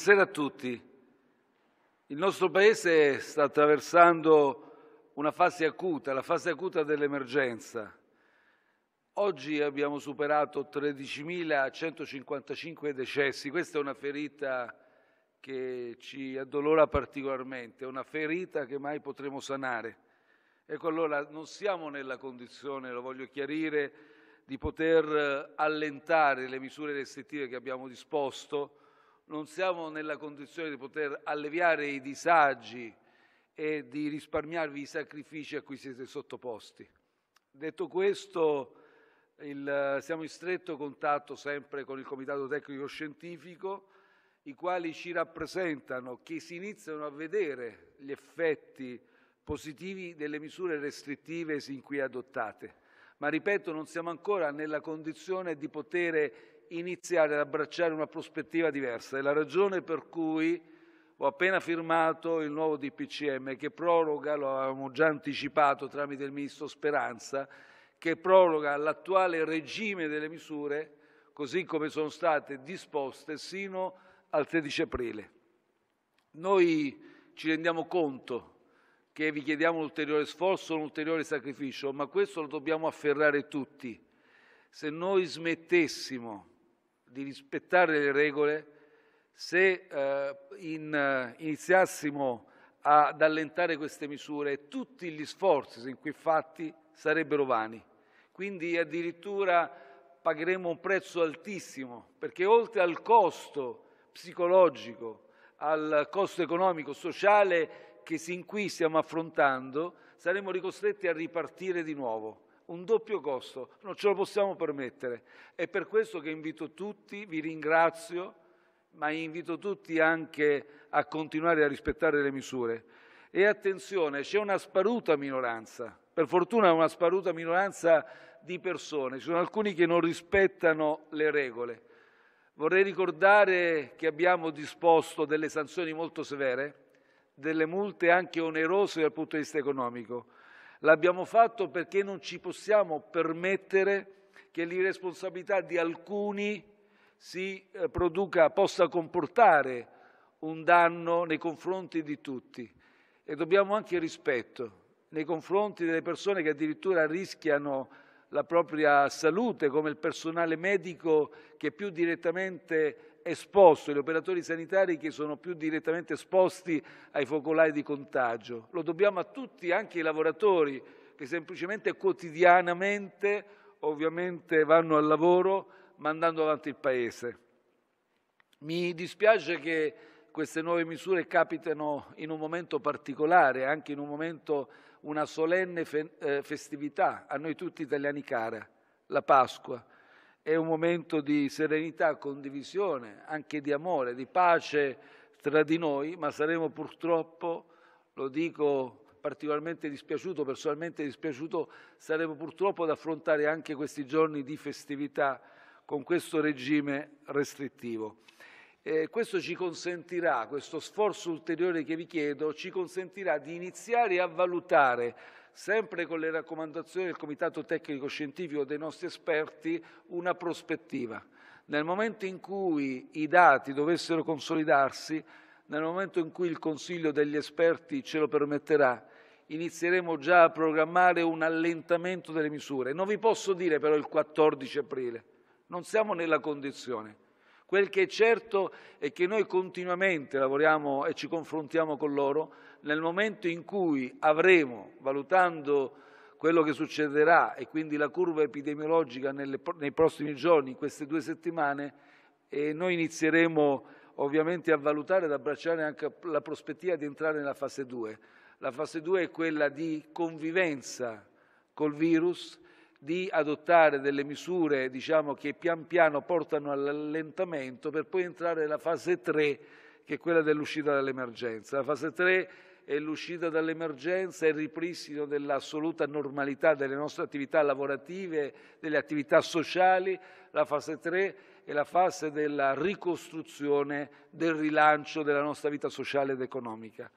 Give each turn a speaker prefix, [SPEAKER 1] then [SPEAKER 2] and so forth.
[SPEAKER 1] Buonasera a tutti. Il nostro Paese sta attraversando una fase acuta, la fase acuta dell'emergenza. Oggi abbiamo superato 13.155 decessi. Questa è una ferita che ci addolora particolarmente, una ferita che mai potremo sanare. Ecco allora, non siamo nella condizione, lo voglio chiarire, di poter allentare le misure restrittive che abbiamo disposto, non siamo nella condizione di poter alleviare i disagi e di risparmiarvi i sacrifici a cui siete sottoposti. Detto questo, il, siamo in stretto contatto sempre con il Comitato Tecnico Scientifico, i quali ci rappresentano che si iniziano a vedere gli effetti positivi delle misure restrittive sin qui adottate ma ripeto non siamo ancora nella condizione di poter iniziare ad abbracciare una prospettiva diversa. È la ragione per cui ho appena firmato il nuovo DPCM che proroga, lo avevamo già anticipato tramite il Ministro Speranza, che proroga l'attuale regime delle misure così come sono state disposte sino al 13 aprile. Noi ci rendiamo conto che vi chiediamo un ulteriore sforzo, un ulteriore sacrificio, ma questo lo dobbiamo afferrare tutti. Se noi smettessimo di rispettare le regole, se eh, in, eh, iniziassimo ad allentare queste misure, tutti gli sforzi sin qui fatti sarebbero vani. Quindi addirittura pagheremo un prezzo altissimo, perché oltre al costo psicologico, al costo economico, sociale, che sin qui stiamo affrontando, saremo ricostretti a ripartire di nuovo. Un doppio costo, non ce lo possiamo permettere. È per questo che invito tutti, vi ringrazio, ma invito tutti anche a continuare a rispettare le misure. E attenzione, c'è una sparuta minoranza, per fortuna una sparuta minoranza di persone, ci sono alcuni che non rispettano le regole. Vorrei ricordare che abbiamo disposto delle sanzioni molto severe, delle multe anche onerose dal punto di vista economico. L'abbiamo fatto perché non ci possiamo permettere che l'irresponsabilità di alcuni si eh, produca, possa comportare un danno nei confronti di tutti. E dobbiamo anche rispetto nei confronti delle persone che addirittura rischiano la propria salute, come il personale medico che più direttamente esposto, gli operatori sanitari che sono più direttamente esposti ai focolai di contagio. Lo dobbiamo a tutti, anche ai lavoratori che semplicemente quotidianamente ovviamente vanno al lavoro mandando avanti il Paese. Mi dispiace che queste nuove misure capitano in un momento particolare, anche in un momento, una solenne eh, festività a noi tutti italiani cara, la Pasqua è un momento di serenità, condivisione, anche di amore, di pace tra di noi, ma saremo purtroppo, lo dico particolarmente dispiaciuto, personalmente dispiaciuto, saremo purtroppo ad affrontare anche questi giorni di festività con questo regime restrittivo. Eh, questo ci consentirà, questo sforzo ulteriore che vi chiedo, ci consentirà di iniziare a valutare sempre con le raccomandazioni del Comitato Tecnico Scientifico dei nostri esperti, una prospettiva. Nel momento in cui i dati dovessero consolidarsi, nel momento in cui il Consiglio degli esperti ce lo permetterà, inizieremo già a programmare un allentamento delle misure. Non vi posso dire però il 14 aprile, non siamo nella condizione. Quel che è certo è che noi continuamente lavoriamo e ci confrontiamo con loro nel momento in cui avremo, valutando quello che succederà e quindi la curva epidemiologica nelle, nei prossimi giorni, in queste due settimane, noi inizieremo ovviamente a valutare ed abbracciare anche la prospettiva di entrare nella fase 2. La fase 2 è quella di convivenza col virus, di adottare delle misure diciamo, che pian piano portano all'allentamento per poi entrare nella fase 3 che è quella dell'uscita dall'emergenza. La fase 3 è l'uscita dall'emergenza e il ripristino dell'assoluta normalità delle nostre attività lavorative, delle attività sociali. La fase 3 è la fase della ricostruzione, del rilancio della nostra vita sociale ed economica.